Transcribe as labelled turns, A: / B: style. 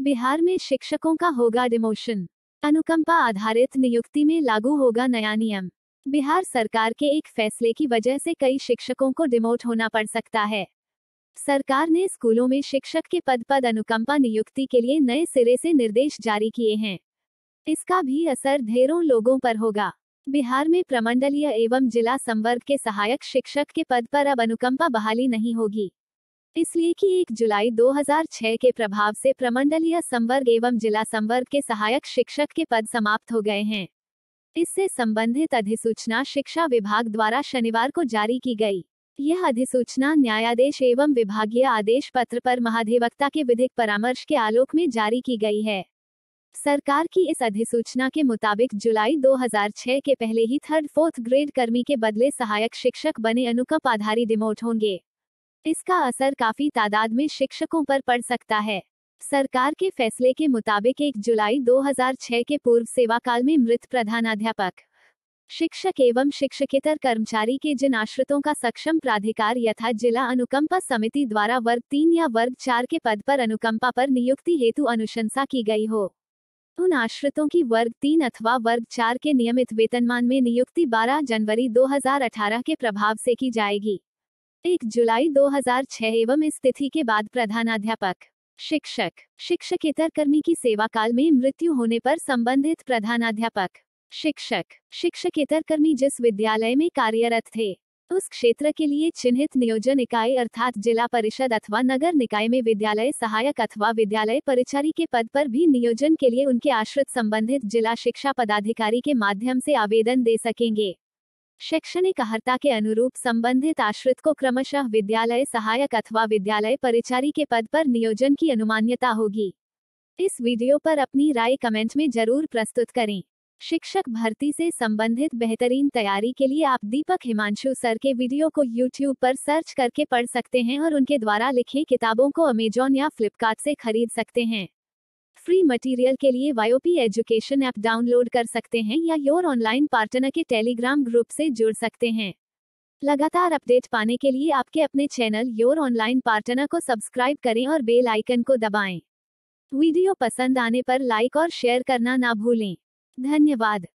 A: बिहार में शिक्षकों का होगा डिमोशन अनुकंपा आधारित नियुक्ति में लागू होगा नया नियम बिहार सरकार के एक फैसले की वजह से कई शिक्षकों को डिमोट होना पड़ सकता है सरकार ने स्कूलों में शिक्षक के पद पद अनुकंपा नियुक्ति के लिए नए सिरे से निर्देश जारी किए हैं इसका भी असर ढेरों लोगों पर होगा बिहार में प्रमंडलीय एवं जिला संवर्ग के सहायक शिक्षक के पद पर अब अनुकंपा बहाली नहीं होगी इसलिए कि 1 जुलाई 2006 के प्रभाव से प्रमंडलीय संवर्ग एवं जिला संवर्ग के सहायक शिक्षक के पद समाप्त हो गए हैं इससे संबंधित अधिसूचना शिक्षा विभाग द्वारा शनिवार को जारी की गई यह अधिसूचना न्यायाधीश एवं विभागीय आदेश पत्र पर महाधिवक्ता के विधिक परामर्श के आलोक में जारी की गई है सरकार की इस अधिसूचना के मुताबिक जुलाई 2006 के पहले ही थर्ड फोर्थ ग्रेड कर्मी के बदले सहायक शिक्षक बने अनुकंप आधारी डिमोट होंगे इसका असर काफी तादाद में शिक्षकों पर पड़ सकता है सरकार के फैसले के मुताबिक 1 जुलाई 2006 के पूर्व सेवाकाल में मृत प्रधानाध्यापक शिक्षक एवं शिक्षकेतर कर्मचारी के जिन आश्रितों का सक्षम प्राधिकार यथा जिला अनुकंपा समिति द्वारा वर्ग तीन या वर्ग चार के पद पर अनुकंपा पर नियुक्ति हेतु अनुशंसा की गई हो उन आश्रितों की वर्ग तीन अथवा वर्ग चार के नियमित वेतनमान में नियुक्ति 12 जनवरी 2018 के प्रभाव से की जाएगी एक जुलाई 2006 एवं इस तिथि के बाद प्रधानाध्यापक शिक्षक शिक्षकेतर कर्मी की सेवा काल में मृत्यु होने पर संबंधित प्रधानाध्यापक शिक्षक शिक्षकेतर कर्मी जिस विद्यालय में कार्यरत थे उस क्षेत्र के लिए चिन्हित नियोजन इकाई अर्थात जिला परिषद अथवा नगर निकाय में विद्यालय सहायक अथवा विद्यालय परिचारी के पद पर भी नियोजन के लिए उनके आश्रित संबंधित जिला शिक्षा पदाधिकारी के माध्यम से आवेदन दे सकेंगे शैक्षणिक अहर्ता के अनुरूप संबंधित आश्रित को क्रमशः विद्यालय सहायक अथवा विद्यालय परिचारी के पद पर नियोजन की अनुमान्यता होगी इस वीडियो पर अपनी राय कमेंट में जरूर प्रस्तुत करें शिक्षक भर्ती से संबंधित बेहतरीन तैयारी के लिए आप दीपक हिमांशु सर के वीडियो को यूट्यूब पर सर्च करके पढ़ सकते हैं और उनके द्वारा लिखी किताबों को अमेजोन या फ्लिपकार्ट से खरीद सकते हैं फ्री मटेरियल के लिए वायोपी एजुकेशन ऐप डाउनलोड कर सकते हैं या योर ऑनलाइन पार्टनर के टेलीग्राम ग्रुप से जुड़ सकते हैं लगातार अपडेट पाने के लिए आपके अपने चैनल योर ऑनलाइन पार्टनर को सब्सक्राइब करें और बेल आइकन को दबाएं। वीडियो पसंद आने पर लाइक और शेयर करना ना भूलें धन्यवाद